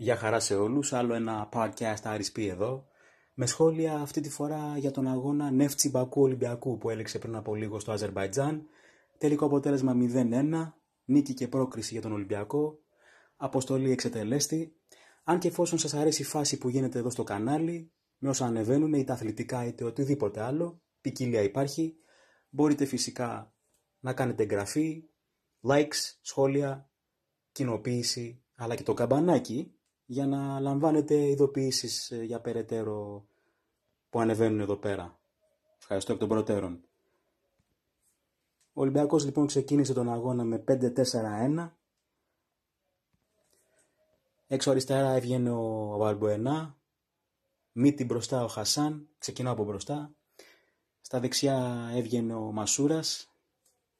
Γεια χαρά σε όλους, άλλο ένα podcast RSP εδώ με σχόλια αυτή τη φορά για τον αγώνα Νεύτσι Μπακού Ολυμπιακού που έλεξε πριν από λίγο στο Αζερβαϊτζάν τελικό αποτέλεσμα 0-1, νίκη και πρόκριση για τον Ολυμπιακό αποστολή εξετελέστη αν και εφόσον σας αρέσει η φάση που γίνεται εδώ στο κανάλι με όσα ανεβαίνουν είτε αθλητικά είτε οτιδήποτε άλλο ποικιλία υπάρχει μπορείτε φυσικά να κάνετε εγγραφή likes, σχόλια, κοινοποίηση αλλά και το καμπανάκι για να λαμβάνετε ειδοποιήσεις ε, για περαιτέρω που ανεβαίνουν εδώ πέρα. Ευχαριστώ εκ των προτέρων. Ο Ολυμπιακός λοιπόν ξεκίνησε τον αγώνα με 5-4-1. Έξω αριστερά έβγαινε ο Βαλμποενά, μύτη μπροστά ο Χασάν, ξεκινάω από μπροστά. Στα δεξιά έβγαινε ο Μασούρας,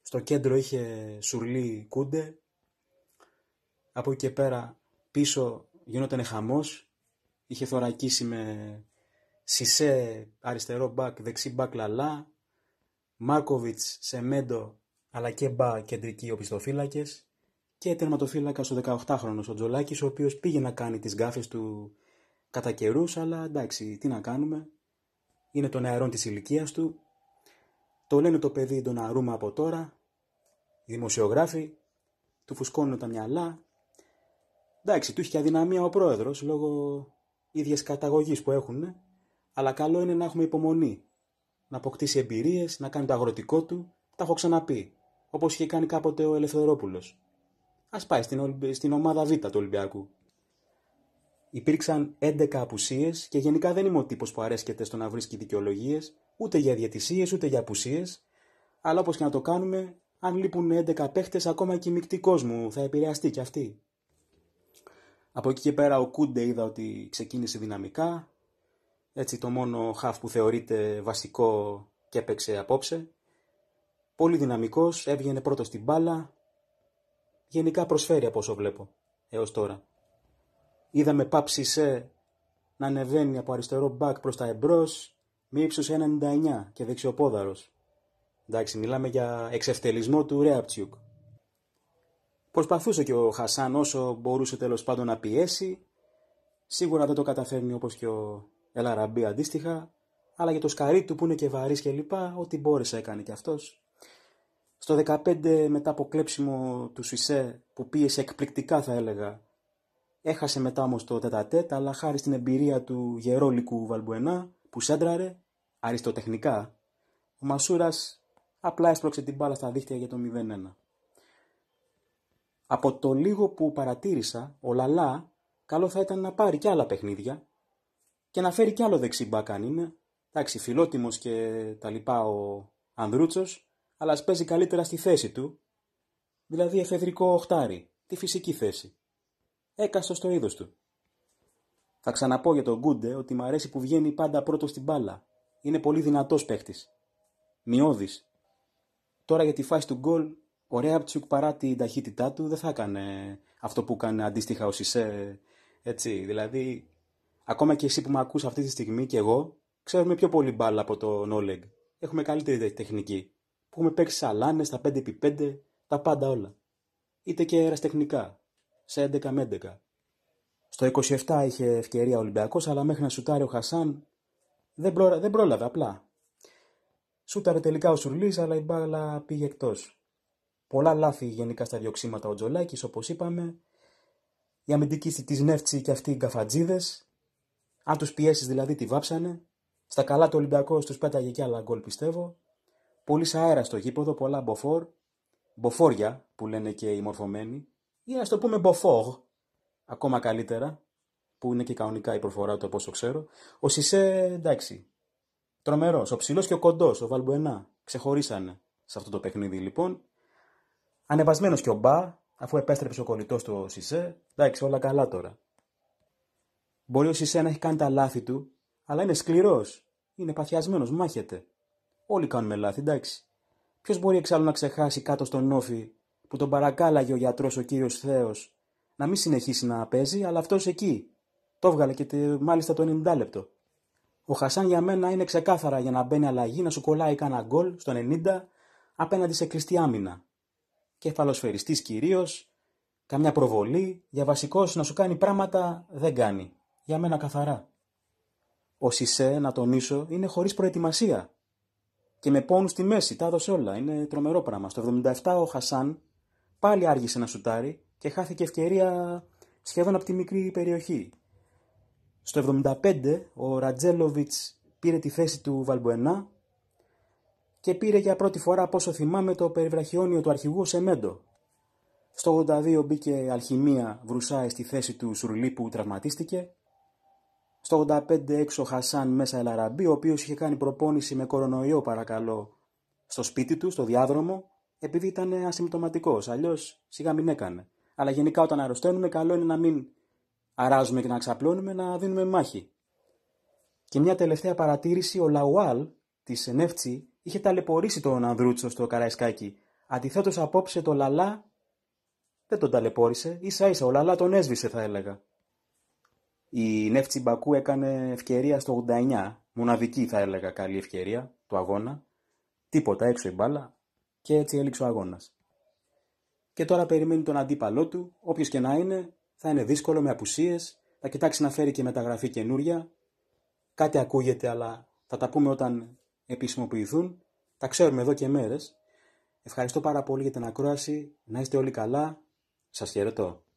στο κέντρο είχε Σουρλί Κούντε. Από εκεί και πέρα πίσω Γινόταν χαμός, είχε θωρακίσει με Σισε αριστερό μπακ, δεξί μπακ λαλά, σε Σεμέντο, αλλά και μπα κεντρικοί οπισθοφύλακες και τερματοφύλακα ο 18χρονος ο Τζολάκης, ο οποίος πήγε να κάνει τις γκάφες του κατά καιρούς, αλλά εντάξει, τι να κάνουμε, είναι το νεαρών της ηλικίας του, το λένε το παιδί τον αρούμε από τώρα, οι δημοσιογράφοι, του φουσκώνουν τα μυαλά, Εντάξει, του είχε και αδυναμία ο πρόεδρος λόγω ίδιας καταγωγής που έχουν, αλλά καλό είναι να έχουμε υπομονή. Να αποκτήσει εμπειρίες, να κάνει το αγροτικό του. Τα έχω ξαναπεί. Όπως είχε κάνει κάποτε ο Ελευθερόπουλος. Ας πάει στην, στην ομάδα Β του Ολυμπιακού. Υπήρξαν 11 απουσίες και γενικά δεν είμαι ο τύπος που αρέσκεται στο να βρίσκει δικαιολογίες ούτε για διατησίες ούτε για απουσίες. Αλλά όπως και να το κάνουμε, αν λείπουν 11 παίχτες, ακόμα και η μεικτή κόσμου θα επηρεαστεί κι αυτή. Από εκεί και πέρα ο Κούντε είδα ότι ξεκίνησε δυναμικά. Έτσι το μόνο χαφ που θεωρείται βασικό και έπαιξε απόψε. Πολύ δυναμικός, έβγαινε πρώτος στην μπάλα. Γενικά προσφέρει από όσο βλέπω έως τώρα. Είδαμε πάψη σε να ανεβαίνει από αριστερό μπακ προς τα εμπρός με ύψος 99 και δεξιοπόδαρος. Εντάξει, μιλάμε για εξευτελισμό του Ρέαπτσιουκ. Προσπαθούσε και ο Χασάν όσο μπορούσε τέλος πάντων να πιέσει. Σίγουρα δεν το καταφέρνει όπως και ο Ελαραμπή αντίστοιχα. Αλλά για το σκαρί του που είναι και βαρύς και λοιπά, ό,τι μπόρεσε έκανε και αυτός. Στο 15 μετά από κλέψιμο του Σισε που πίεσε εκπληκτικά θα έλεγα. Έχασε μετά όμως το τετατέτ, αλλά χάρη στην εμπειρία του γερόλικου Βαλμπουενά που σέντραρε αριστοτεχνικά, ο Μασούρας απλά έσπρωξε την μπάλα στα δίχτυα για το 0-1. Από το λίγο που παρατήρησα, ο Λαλά καλό θα ήταν να πάρει κι άλλα παιχνίδια και να φέρει κι άλλο μπακ αν είναι. Εντάξει, φιλότιμος και τα λοιπά ο Ανδρούτσος, αλλά ας παίζει καλύτερα στη θέση του, δηλαδή εφεδρικό οχτάρι, τη φυσική θέση. Έκαστο στο είδος του. Θα ξαναπώ για τον Γκούντε ότι μ' αρέσει που βγαίνει πάντα πρώτο στην μπάλα. Είναι πολύ δυνατός παίχτης. Μειώδης. Τώρα για τη φάση του γκολ ο Ρέαπτσουκ παρά την ταχύτητά του δεν θα έκανε αυτό που έκανε αντίστοιχα ο Σισε. Έτσι, δηλαδή, ακόμα και εσύ που με ακούς αυτή τη στιγμή και εγώ, ξέρουμε πιο πολύ μπάλα από τον Όλεγκ. Έχουμε καλύτερη τεχνική. Που έχουμε παίξει σαλάνες στα 5x5, τα πάντα όλα. Είτε και αεραστεχνικά, σε 11 με 11. Στο 27 είχε ευκαιρία ο Ολυμπιακός, αλλά μέχρι να σουτάρει ο Χασάν δεν, προ... δεν πρόλαβε απλά. Σούταρε τελικά ο Σουρλής, αλλά η μπάλα πήγε εκτός. Πολλά λάθη γενικά στα διοξήματα ο Τζολάκης, όπως είπαμε. Η αμυντική της Νεύτσι και αυτοί οι καφατζίδε. Αν τους πιέσεις δηλαδή τη βάψανε. Στα καλά του Ολυμπιακό τους πέταγε και άλλα γκολ πιστεύω. Πολύ αέρα στο γήποδο, πολλά μποφόρ. Μποφόρια, που λένε και οι μορφωμένοι. Ή ας το πούμε μποφόρ. Ακόμα καλύτερα. Που είναι και κανονικά η προφορά του όπω το ξέρω. Ο Σισε εντάξει. Τρομερός. Ο ψηλός και ο κοντός, ο Βαλμπουενά. Ξεχωρίσανε σε αυτό το παιχνίδι λοιπόν. Ανεβασμένος και ο Μπα, αφού επέστρεψε ο κολλητός του ο Σισε, εντάξει, όλα καλά τώρα. Μπορεί ο Σισε να έχει κάνει τα λάθη του, αλλά είναι σκληρός. Είναι παθιασμένος, μάχεται. Όλοι κάνουμε λάθη, εντάξει. Ποιος μπορεί εξάλλου να ξεχάσει κάτω στον όφη που τον παρακάλαγε ο γιατρός ο κύριος Θεό να μην συνεχίσει να παίζει, αλλά αυτός εκεί. Το έβγαλε και μάλιστα το 90 λεπτό. Ο Χασάν για μένα είναι ξεκάθαρα για να μπαίνει αλλαγή, να σου κολλάει κανένα γκολ στο 90 απέναντι σε κλειστή άμυνα κεφαλοσφαιριστής κυρίως, καμιά προβολή, για βασικός να σου κάνει πράγματα δεν κάνει. Για μένα καθαρά. Ο Σισε, να τονίσω, είναι χωρίς προετοιμασία. Και με πόνους στη μέση, τα έδωσε όλα. Είναι τρομερό πράγμα. Στο 77 ο Χασάν πάλι άργησε να σουτάρει και χάθηκε ευκαιρία σχεδόν από τη μικρή περιοχή. Στο 75 ο Ρατζέλοβιτς πήρε τη θέση του Βαλμποενά και πήρε για πρώτη φορά πόσο θυμάμαι το περιβραχιόνιο του αρχηγού Σεμέντο. Στο 82 μπήκε Αλχημία Βρουσάη στη θέση του Σουρλί που τραυματίστηκε. Στο 85 έξω Χασάν μέσα Ελαραμπή, ο οποίος είχε κάνει προπόνηση με κορονοϊό παρακαλώ στο σπίτι του, στο διάδρομο, επειδή ήταν ασυμπτωματικός. Αλλιώς σιγά μην έκανε. Αλλά γενικά όταν αρρωσταίνουμε καλό είναι να μην αράζουμε και να ξαπλώνουμε, να δίνουμε μάχη. Και μια τελευταία παρατήρηση, ο Λαουάλ της Ενεύτσι είχε ταλαιπωρήσει τον Ανδρούτσο στο Καραϊσκάκι. Αντιθέτως απόψε το Λαλά δεν τον ταλαιπώρησε, σα ίσα ο Λαλά τον έσβησε θα έλεγα. Η Νεύτσι Μπακού έκανε ευκαιρία στο 89, μοναδική θα έλεγα καλή ευκαιρία του αγώνα. Τίποτα έξω η μπάλα και έτσι έληξε ο αγώνας. Και τώρα περιμένει τον αντίπαλό του, όποιος και να είναι, θα είναι δύσκολο με απουσίες. θα κοιτάξει να φέρει και μεταγραφή καινούρια. Κάτι ακούγεται αλλά θα τα πούμε όταν επισημοποιηθούν. Τα ξέρουμε εδώ και μέρες. Ευχαριστώ πάρα πολύ για την ακρόαση. Να είστε όλοι καλά. Σας χαιρετώ.